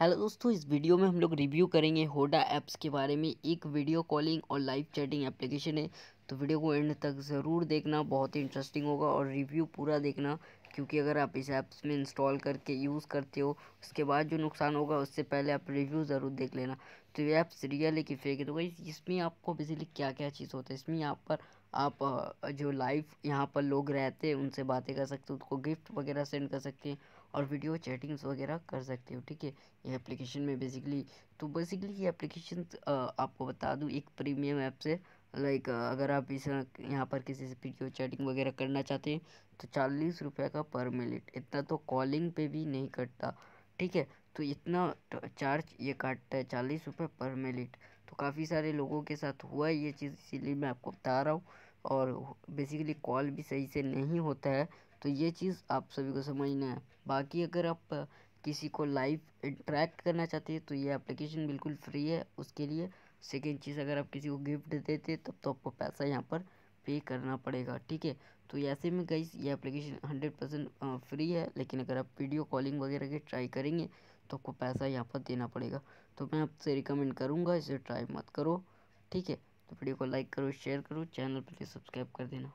hello दोस्तों इस video में हम लोग रिव्यू करेंगे होडा ऐप्स के बारे में एक वीडियो कॉलिंग और लाइव चैटिंग एप्लीकेशन है तो वीडियो को एंड तक ज़रूर देखना बहुत ही इंटरेस्टिंग होगा और रिव्यू पूरा देखना क्योंकि अगर आप इस ऐप्स में इंस्टॉल करके यूज़ करते हो उसके बाद जो नुकसान होगा उससे पहले आप रिव्यू ज़रूर देख लेना तो ये ऐप्स रियल है कि फेक है तो भाई इसमें आपको बेसिकली क्या क्या चीज़ होता है इसमें यहाँ पर आप जो लाइव यहाँ पर लोग रहते हैं उनसे बातें कर सकते हो उनको गिफ्ट वगैरह सेंड कर सकते हैं और वीडियो चैटिंग्स वगैरह कर सकते हो ठीक है ये एप्लीकेशन में बेसिकली तो बेसिकली ये एप्लीकेशन आपको बता दूँ एक प्रीमियम ऐप से लाइक uh, अगर आप इस यहाँ पर किसी से वीडियो चैटिंग वगैरह करना चाहते हैं तो चालीस रुपये का पर मिनट इतना तो कॉलिंग पे भी नहीं कटता ठीक है तो इतना चार्ज ये काटता है चालीस रुपये पर मिनट तो काफ़ी सारे लोगों के साथ हुआ है ये चीज़ इसीलिए मैं आपको बता रहा हूँ और बेसिकली कॉल भी सही से नहीं होता है तो ये चीज़ आप सभी को समझना है बाकी अगर आप किसी को लाइव इंट्रैक्ट करना चाहते हैं तो ये एप्लीकेशन बिल्कुल फ्री है उसके लिए सेकेंड चीज़ अगर आप किसी को गिफ्ट देते तब तो आपको पैसा यहाँ पर पे करना पड़ेगा ठीक है तो ऐसे में गई ये एप्लीकेशन हंड्रेड परसेंट फ्री है लेकिन अगर आप वीडियो कॉलिंग वगैरह के ट्राई करेंगे तो आपको पैसा यहाँ पर देना पड़ेगा तो मैं आपसे रिकमेंड करूँगा इसे ट्राई मत करो ठीक है तो वीडियो को लाइक करो शेयर करो चैनल पर सब्सक्राइब कर देना